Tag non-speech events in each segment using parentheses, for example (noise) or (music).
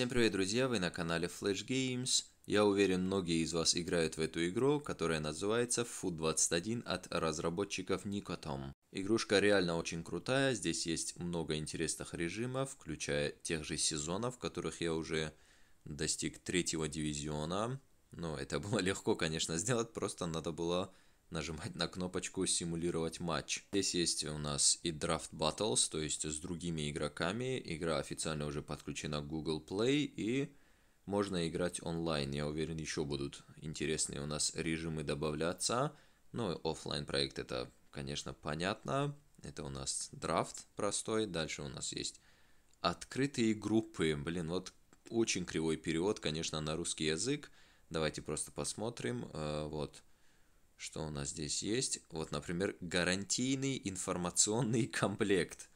Всем привет, друзья! Вы на канале Flash Games. Я уверен, многие из вас играют в эту игру, которая называется Food 21 от разработчиков Nikotom. Игрушка реально очень крутая, здесь есть много интересных режимов, включая тех же сезонов, в которых я уже достиг третьего дивизиона. Но это было (laughs) легко, конечно, сделать, просто надо было нажимать на кнопочку «Симулировать матч». Здесь есть у нас и Draft Battles, то есть с другими игроками. Игра официально уже подключена к Google Play и можно играть онлайн. Я уверен, еще будут интересные у нас режимы добавляться. Ну, офлайн проект это, конечно, понятно. Это у нас драфт простой. Дальше у нас есть открытые группы. Блин, вот очень кривой перевод, конечно, на русский язык. Давайте просто посмотрим. Э, вот что у нас здесь есть? Вот, например, гарантийный информационный (laughs) комплект.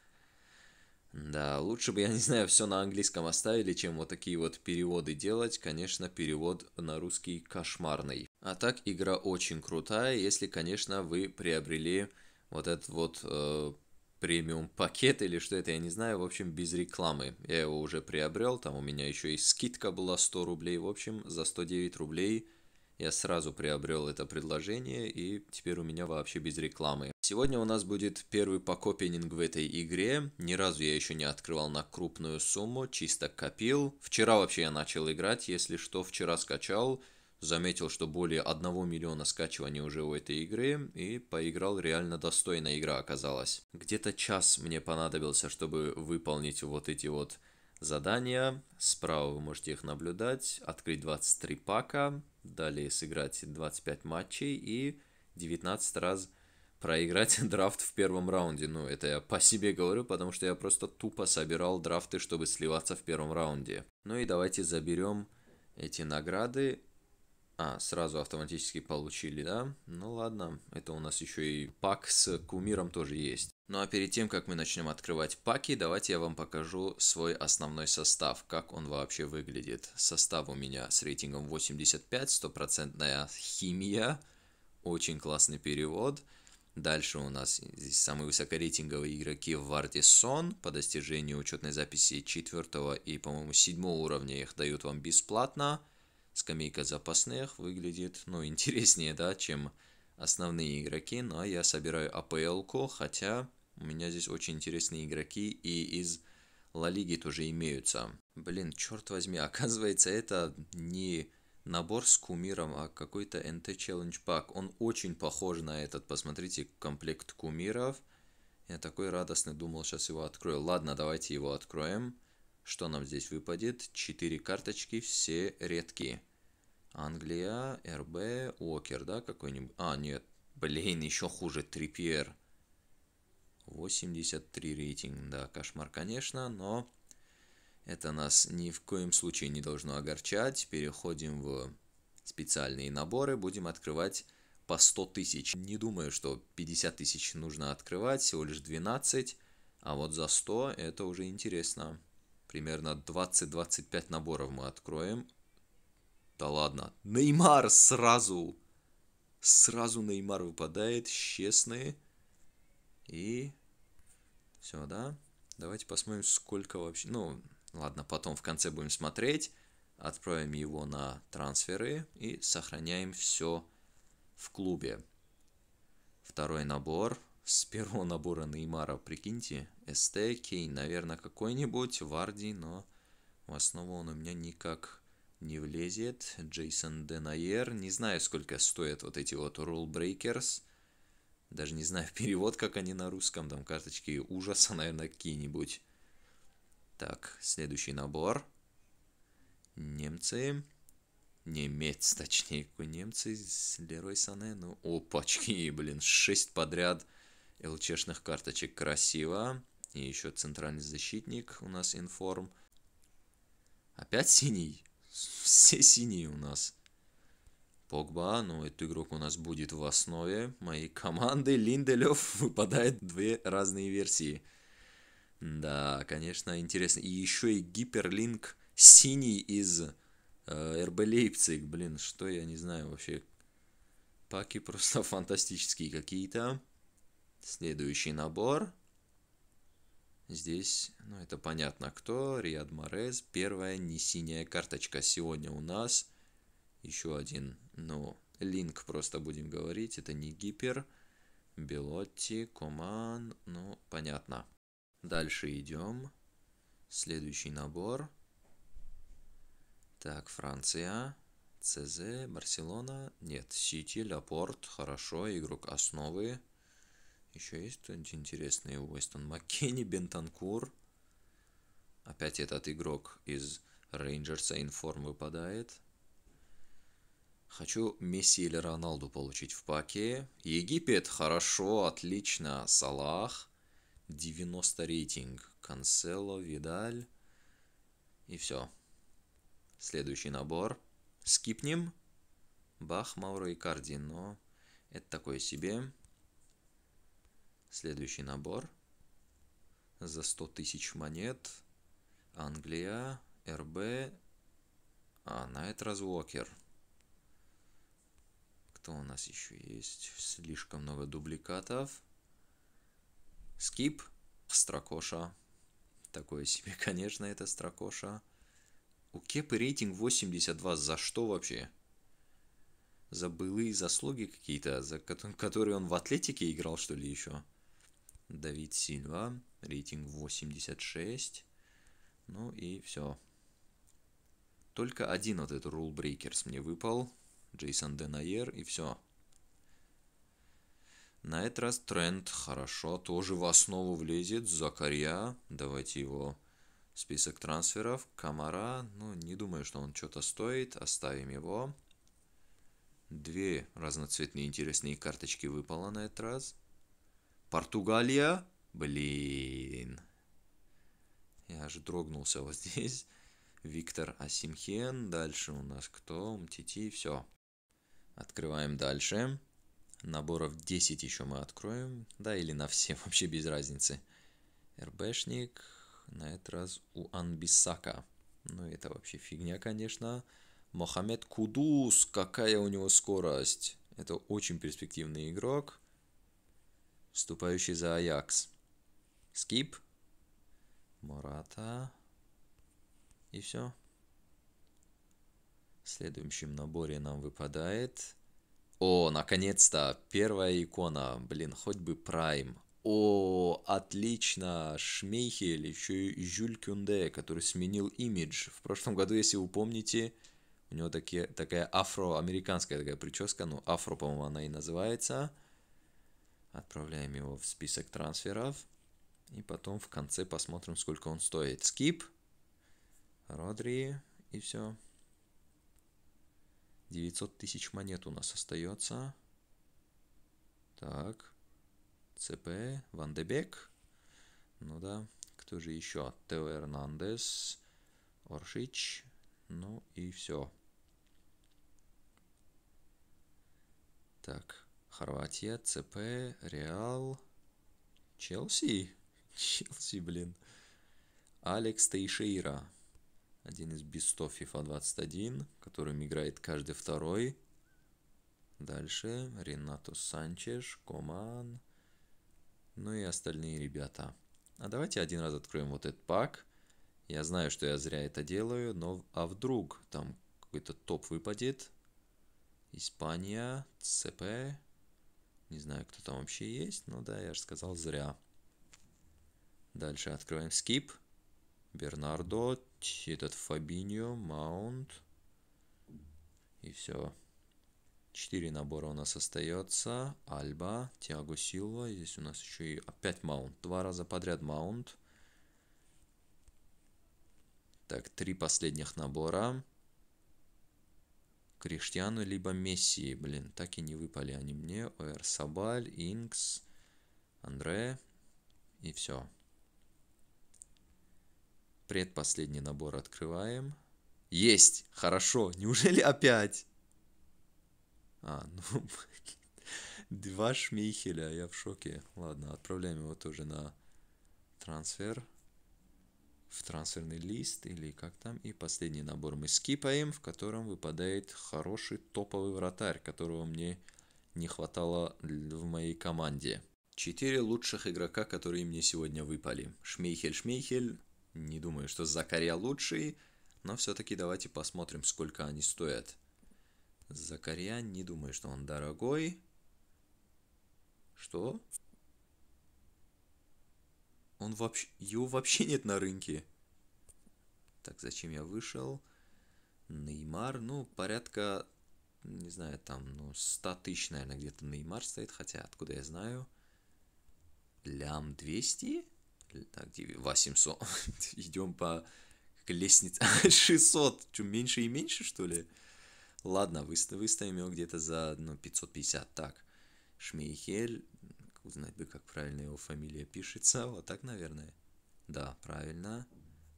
Да, лучше бы, я не знаю, все на английском оставили, чем вот такие вот переводы делать. Конечно, перевод на русский кошмарный. А так, игра очень крутая, если, конечно, вы приобрели вот этот вот э, премиум пакет или что это, я не знаю, в общем, без рекламы. Я его уже приобрел, там у меня еще и скидка была 100 рублей, в общем, за 109 рублей – я сразу приобрел это предложение, и теперь у меня вообще без рекламы. Сегодня у нас будет первый покопенинг в этой игре. Ни разу я еще не открывал на крупную сумму, чисто копил. Вчера вообще я начал играть, если что, вчера скачал. Заметил, что более 1 миллиона скачиваний уже у этой игры, и поиграл реально достойно игра оказалась. Где-то час мне понадобился, чтобы выполнить вот эти вот задания. Справа вы можете их наблюдать. Открыть 23 пака, далее сыграть 25 матчей и 19 раз проиграть (laughs) драфт в первом раунде. Ну, это я по себе говорю, потому что я просто тупо собирал драфты, чтобы сливаться в первом раунде. Ну и давайте заберем эти награды. А, сразу автоматически получили, да? Ну ладно, это у нас еще и пак с кумиром тоже есть. Ну а перед тем, как мы начнем открывать паки, давайте я вам покажу свой основной состав, как он вообще выглядит. Состав у меня с рейтингом 85, стопроцентная химия, очень классный перевод. Дальше у нас здесь самые высокорейтинговые игроки в Варди Сон. По достижению учетной записи 4 и, по-моему, 7 уровня их дают вам бесплатно. Скамейка запасных выглядит, ну, интереснее, да, чем основные игроки, но я собираю АПЛ-ку, хотя у меня здесь очень интересные игроки и из Ла Лиги тоже имеются. Блин, черт возьми, (laughs) оказывается, это не набор с кумиром, а какой-то NT Challenge Pack. Он очень похож на этот. Посмотрите, комплект кумиров. Я такой радостный думал, сейчас его открою. Ладно, давайте его откроем. Что нам здесь выпадет? Четыре карточки, все редкие. Англия, РБ, Окер, да, какой-нибудь. А, нет, блин, еще хуже, Трипьер. 83 рейтинг, да, кошмар, конечно, но это нас ни в коем случае не должно огорчать. Переходим в специальные наборы, будем открывать по 100 тысяч. Не думаю, что 50 тысяч нужно открывать, всего лишь 12, а вот за 100 это уже интересно. Примерно 20-25 наборов мы откроем, да ладно. Неймар сразу. Сразу Неймар выпадает. Честные. И... Все, да? Давайте посмотрим, сколько вообще... Ну, ладно, потом в конце будем смотреть. Отправим его на трансферы и сохраняем все в клубе. Второй набор. С первого набора Неймара, прикиньте, СТ, Кейн, наверное, какой-нибудь, Варди, но в основу он у меня никак не влезет. Джейсон Денайер. Не знаю, сколько стоят вот эти вот Rule Breakers. Даже не знаю (laughs) перевод, как они на русском. Там карточки ужаса, наверное, какие-нибудь. Так, следующий набор. Немцы. Немец, (laughs) точнее, немцы с Лерой Сане. Ну, опачки, блин, шесть подряд ЛЧшных карточек. Красиво. И еще центральный защитник у нас информ. Опять синий все синие у нас. Погба, ну этот игрок у нас будет в основе моей команды. Линделев выпадает две разные версии. Да, конечно, интересно. И еще и гиперлинк синий из э, РБ Лейпциг. Блин, что я не знаю вообще. Паки просто (laughs) фантастические какие-то. Следующий набор. Здесь, ну это понятно кто, Риад Морез, первая не синяя карточка сегодня у нас. Еще один, ну, линк просто будем говорить, это не гипер. Белотти, Коман, ну, понятно. Дальше идем. Следующий набор. Так, Франция, ЦЗ, Барселона, нет, Сити, Лапорт, хорошо, игрок основы. Еще есть кто-нибудь интересный? Уэстон Маккенни, Бентанкур. Опять этот игрок из Рейнджерса информ выпадает. Хочу Месси или Роналду получить в паке. Египет, хорошо, отлично. Салах, 90 рейтинг. Кансело, Видаль. И все. Следующий набор. Скипнем. Бах, Мауро и Кардино это такое себе. Следующий набор за 100 тысяч монет. Англия, РБ, а раз Уокер Кто у нас еще есть? Слишком много дубликатов. Скип, Строкоша. Такое себе, (laughs) конечно, это Строкоша. У Кепы рейтинг 82. За что вообще? За былые заслуги какие-то, за которые он в атлетике играл, что ли, еще? Давид Сильва, рейтинг 86. Ну и все. Только один вот этот Rule Breakers мне выпал. Джейсон Денайер и все. На этот раз тренд хорошо, тоже в основу влезет. Закарья, давайте его список трансферов. Камара, ну не думаю, что он что-то стоит, оставим его. Две разноцветные интересные карточки выпало на этот раз. Португалия. Блин. Я аж дрогнулся вот здесь. Виктор Асимхен. Дальше у нас кто? Мтити. Все. Открываем дальше. Наборов 10 еще мы откроем. Да, или на все, (laughs) вообще без разницы. РБшник. На этот раз у Анбисака. Ну, это вообще фигня, конечно. Мохаммед Кудус, какая у него скорость. Это очень перспективный игрок вступающий за Аякс. Скип. Мората. И все. В следующем наборе нам выпадает... О, наконец-то! Первая икона. Блин, хоть бы Прайм. О, отлично! Шмейхель, еще и Жюль Кюнде, который сменил имидж. В прошлом году, если вы помните, у него такие, такая афроамериканская такая прическа, ну, афро, по-моему, она и называется – Отправляем его в список трансферов. И потом в конце посмотрим, сколько он стоит. Скип. Родри. И все. 900 тысяч монет у нас остается. Так. ЦП. Вандебек Ну да. Кто же еще? Тео Эрнандес. Оршич. Ну и все. Так, Хорватия, ЦП, Реал, Челси. (laughs) Челси, блин. Алекс Тейшейра. Один из бестов FIFA 21, которым играет каждый второй. Дальше Ренато Санчеш, Коман, ну и остальные ребята. А давайте один раз откроем вот этот пак. Я знаю, что я зря это делаю, но а вдруг там какой-то топ выпадет? Испания, ЦП, не знаю, кто там вообще есть, но да, я же сказал зря. Дальше открываем скип. Бернардо, этот Фабиньо, Маунт. И все. Четыре набора у нас остается. Альба, Тиаго Силва. здесь у нас еще и опять маунт. Два раза подряд маунт. Так, три последних набора. Криштиану, либо Месси. Блин, так и не выпали они мне. Эр Сабаль, Инкс, Андре и все. Предпоследний набор открываем. Есть! Хорошо! Неужели опять? А, ну... (laughs) Два шмейхеля, я в шоке. Ладно, отправляем его тоже на трансфер в трансферный лист или как там. И последний набор мы скипаем, в котором выпадает хороший топовый вратарь, которого мне не хватало в моей команде. Четыре лучших игрока, которые мне сегодня выпали. Шмейхель, Шмейхель. Не думаю, что Закария лучший, но все-таки давайте посмотрим, сколько они стоят. Закария, не думаю, что он дорогой. Что? Он вообще... Его вообще нет на рынке. Так, зачем я вышел? Неймар, ну, порядка, не знаю, там, ну, 100 тысяч, наверное, где-то Неймар стоит, хотя откуда я знаю. Лям 200? Так, 800. (laughs) Идем по лестнице. 600. (laughs) Что, меньше и меньше, что ли? Ладно, выставим его где-то за ну, 550. Так, Шмейхель, Узнать бы, как правильно его фамилия пишется. Вот так, наверное. Да, правильно.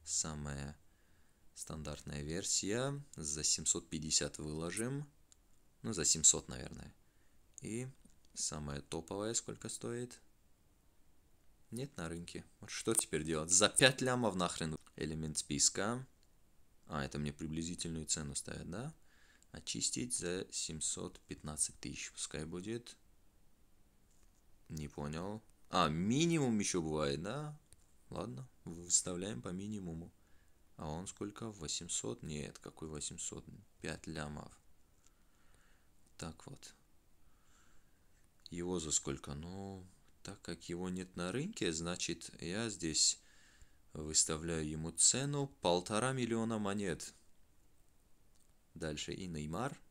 Самая стандартная версия. За 750 выложим. Ну, за 700, наверное. И самая топовая сколько стоит? Нет на рынке. Вот что теперь делать? За 5 лямов нахрен. Элемент списка. А, это мне приблизительную цену ставят, да? Очистить за 715 тысяч, пускай будет. Не понял. А, минимум еще бывает, да? Ладно, выставляем по минимуму. А он сколько? 800? Нет, какой 800? 5 лямов. Так вот. Его за сколько? Ну, так как его нет на рынке, значит, я здесь выставляю ему цену полтора миллиона монет. Дальше и Неймар –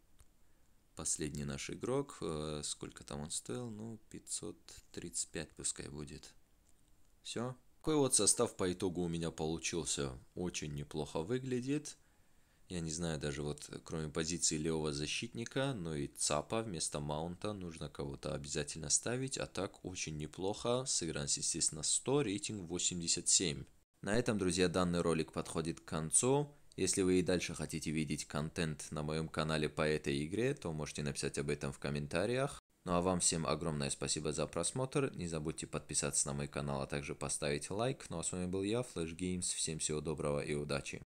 Последний наш игрок, э, сколько там он стоил? Ну, 535 пускай будет. Все. Такой вот состав по итогу у меня получился. Очень неплохо выглядит. Я не знаю даже вот, кроме позиции левого защитника, но и ЦАПа вместо Маунта нужно кого-то обязательно ставить. А так очень неплохо. Сыгран, естественно, 100, рейтинг 87. На этом, друзья, данный ролик подходит к концу. Если вы и дальше хотите видеть контент на моем канале по этой игре, то можете написать об этом в комментариях. Ну а вам всем огромное спасибо за просмотр, не забудьте подписаться на мой канал, а также поставить лайк. Ну а с вами был я, Flash Games, всем всего доброго и удачи.